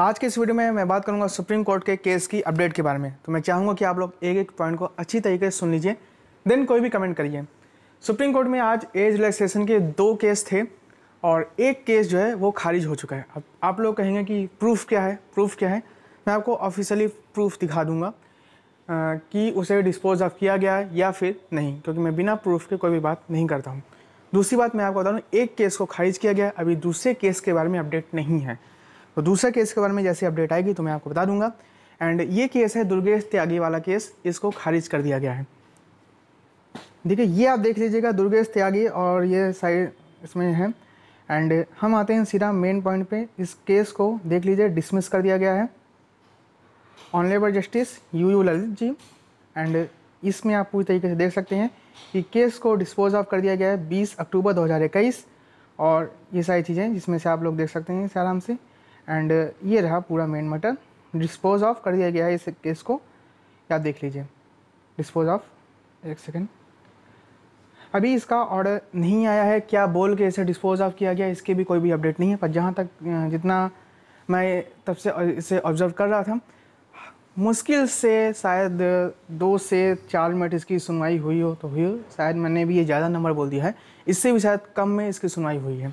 आज के इस वीडियो में मैं बात करूंगा सुप्रीम कोर्ट के केस की अपडेट के बारे में तो मैं चाहूँगा कि आप लोग एक एक पॉइंट को अच्छी तरीके से सुन लीजिए देन कोई भी कमेंट करिए सुप्रीम कोर्ट में आज एज रिलैक्सेशन के दो केस थे और एक केस जो है वो खारिज हो चुका है अब आप लोग कहेंगे कि प्रूफ क्या है प्रूफ क्या है मैं आपको ऑफिशियली प्रूफ दिखा दूँगा कि उसे डिस्पोज ऑफ किया गया है या फिर नहीं क्योंकि मैं बिना प्रूफ के कोई भी बात नहीं करता हूँ दूसरी बात मैं आपको बता दूँ एक केस को खारिज किया गया अभी दूसरे केस के बारे में अपडेट नहीं है तो दूसरा केस के बारे में जैसे अपडेट आएगी तो मैं आपको बता दूंगा एंड ये केस है दुर्गेश त्यागी वाला केस इसको खारिज कर दिया गया है देखिए ये आप देख लीजिएगा दुर्गेश त्यागी और ये साइड इसमें है एंड हम आते हैं सीधा मेन पॉइंट पे इस केस को देख लीजिए डिसमिस कर दिया गया है honourable justice U U Lalit ji and इसमें आप पूरी तरीके से देख सकते हैं कि केस को डिस्पोज ऑफ कर दिया गया है 20 अक्टूबर 2021 और ये सारी चीज़ें जिसमें से आप लोग देख सकते हैं इस आराम से एंड uh, ये रहा पूरा मेन मटर डिस्पोज ऑफ कर दिया गया है इस केस को या देख लीजिए डिस्पोज ऑफ एक सेकेंड अभी इसका ऑर्डर नहीं आया है क्या बोल के इसे डिस्पोज ऑफ किया गया इसके भी कोई भी अपडेट नहीं है पर जहाँ तक जितना मैं तब से इसे ऑब्जर्व कर रहा था मुश्किल से शायद दो से चार मिनट इसकी सुनवाई हुई हो तो हुई हो शायद मैंने भी ये ज़्यादा नंबर बोल दिया है इससे भी शायद कम में इसकी सुनवाई हुई है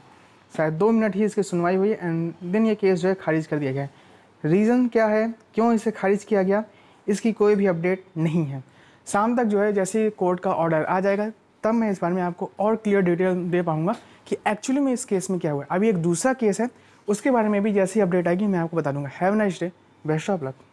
शायद दो मिनट ही इसकी सुनवाई हुई एंड देन ये केस जो है खारिज कर दिया गया है रीज़न क्या है क्यों इसे खारिज किया गया इसकी कोई भी अपडेट नहीं है शाम तक जो है जैसे कोर्ट का ऑर्डर आ जाएगा तब मैं इस बारे में आपको और क्लियर डिटेल दे पाऊँगा कि एक्चुअली में इस केस में क्या हुआ अभी एक दूसरा केस है उसके बारे में भी जैसी अपडेट आएगी मैं आपको बता दूंगा have nice day best of luck